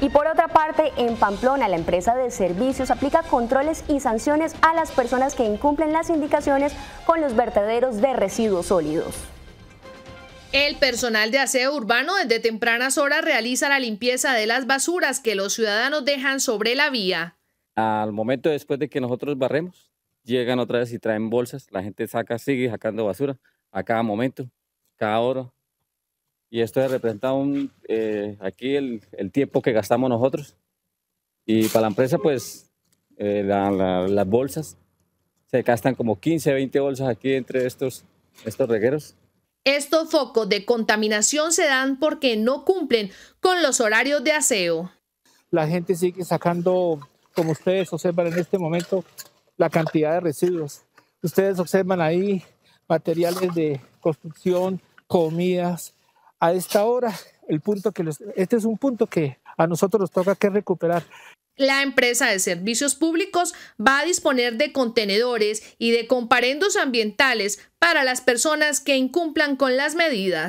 Y por otra parte, en Pamplona, la empresa de servicios aplica controles y sanciones a las personas que incumplen las indicaciones con los vertederos de residuos sólidos. El personal de aseo urbano desde tempranas horas realiza la limpieza de las basuras que los ciudadanos dejan sobre la vía. Al momento después de que nosotros barremos, llegan otra vez y traen bolsas. La gente saca, sigue sacando basura a cada momento, cada hora, y esto representa un, eh, aquí el, el, tiempo que gastamos nosotros. Y para la empresa, pues eh, las bolsas, se gastan como 15, 20 bolsas aquí entre estos, estos regueros. Estos focos de contaminación se dan porque no cumplen con los horarios de aseo. La gente sigue sacando, como ustedes observan en este momento, la cantidad de residuos. Ustedes observan ahí materiales de construcción, comidas, a esta hora, el punto que este es un punto que a nosotros nos toca que recuperar. La empresa de servicios públicos va a disponer de contenedores y de comparendos ambientales para las personas que incumplan con las medidas.